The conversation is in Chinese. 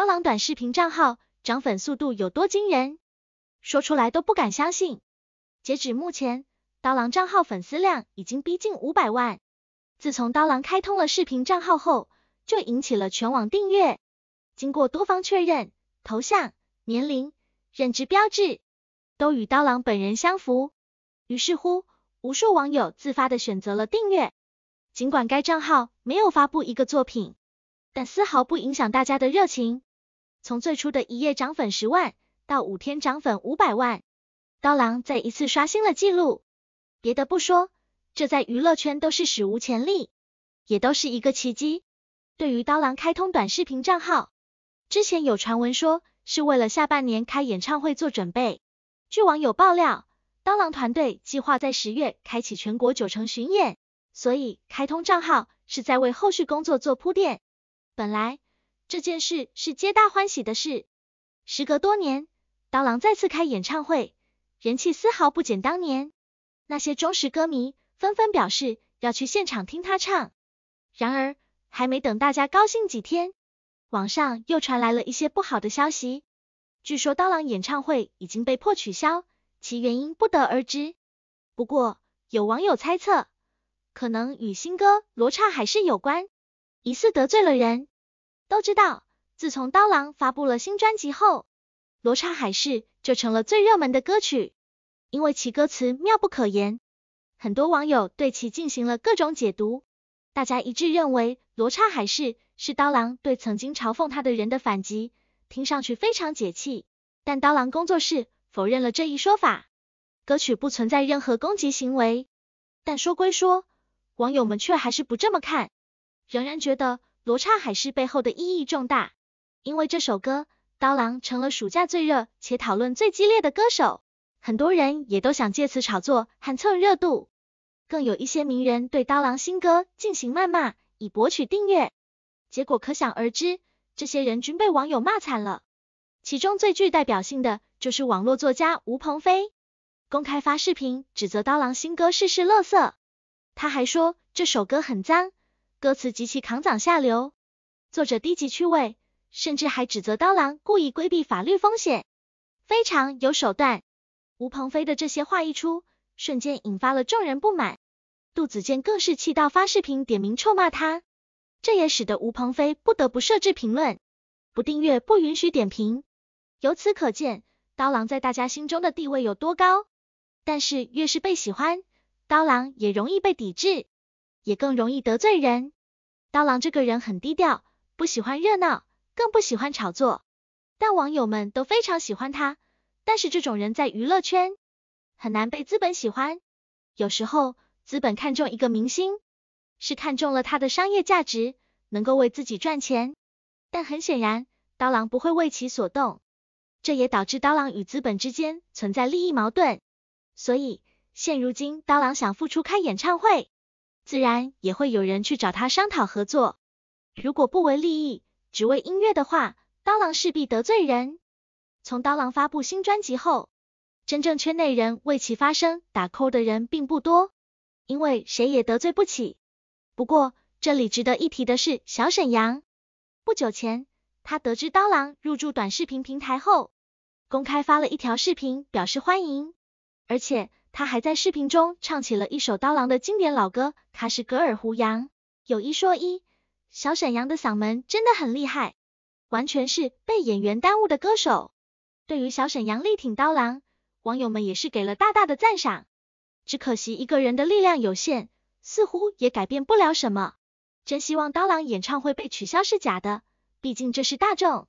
刀郎短视频账号涨粉速度有多惊人？说出来都不敢相信。截止目前，刀郎账号粉丝量已经逼近五百万。自从刀郎开通了视频账号后，就引起了全网订阅。经过多方确认，头像、年龄、认知标志都与刀郎本人相符。于是乎，无数网友自发的选择了订阅。尽管该账号没有发布一个作品，但丝毫不影响大家的热情。从最初的一夜涨粉十万，到五天涨粉五百万，刀郎再一次刷新了记录。别的不说，这在娱乐圈都是史无前例，也都是一个奇迹。对于刀郎开通短视频账号，之前有传闻说是为了下半年开演唱会做准备。据网友爆料，刀郎团队计划在十月开启全国九城巡演，所以开通账号是在为后续工作做铺垫。本来。这件事是皆大欢喜的事。时隔多年，刀郎再次开演唱会，人气丝毫不减当年。那些忠实歌迷纷纷表示要去现场听他唱。然而，还没等大家高兴几天，网上又传来了一些不好的消息。据说刀郎演唱会已经被迫取消，其原因不得而知。不过，有网友猜测，可能与新歌《罗刹海市》有关，疑似得罪了人。都知道，自从刀郎发布了新专辑后，《罗刹海市》就成了最热门的歌曲，因为其歌词妙不可言，很多网友对其进行了各种解读。大家一致认为，《罗刹海市》是刀郎对曾经嘲讽他的人的反击，听上去非常解气。但刀郎工作室否认了这一说法，歌曲不存在任何攻击行为。但说归说，网友们却还是不这么看，仍然觉得。罗刹海市背后的意义重大，因为这首歌，刀郎成了暑假最热且讨论最激烈的歌手，很多人也都想借此炒作，喊蹭热度。更有一些名人对刀郎新歌进行谩骂，以博取订阅，结果可想而知，这些人均被网友骂惨了。其中最具代表性的就是网络作家吴鹏飞，公开发视频指责刀郎新歌事事乐色，他还说这首歌很脏。歌词极其扛脏下流，作者低级趣味，甚至还指责刀郎故意规避法律风险，非常有手段。吴鹏飞的这些话一出，瞬间引发了众人不满，杜子健更是气到发视频点名臭骂他，这也使得吴鹏飞不得不设置评论，不订阅不允许点评。由此可见，刀郎在大家心中的地位有多高。但是越是被喜欢，刀郎也容易被抵制。也更容易得罪人。刀郎这个人很低调，不喜欢热闹，更不喜欢炒作。但网友们都非常喜欢他。但是这种人在娱乐圈很难被资本喜欢。有时候资本看中一个明星，是看中了他的商业价值，能够为自己赚钱。但很显然，刀郎不会为其所动。这也导致刀郎与资本之间存在利益矛盾。所以现如今，刀郎想复出开演唱会。自然也会有人去找他商讨合作。如果不为利益，只为音乐的话，刀郎势必得罪人。从刀郎发布新专辑后，真正圈内人为其发声打 call 的人并不多，因为谁也得罪不起。不过，这里值得一提的是小沈阳。不久前，他得知刀郎入驻短视频平台后，公开发了一条视频表示欢迎，而且。他还在视频中唱起了一首刀郎的经典老歌《喀什噶尔胡杨》。有一说一，小沈阳的嗓门真的很厉害，完全是被演员耽误的歌手。对于小沈阳力挺刀郎，网友们也是给了大大的赞赏。只可惜一个人的力量有限，似乎也改变不了什么。真希望刀郎演唱会被取消是假的，毕竟这是大众。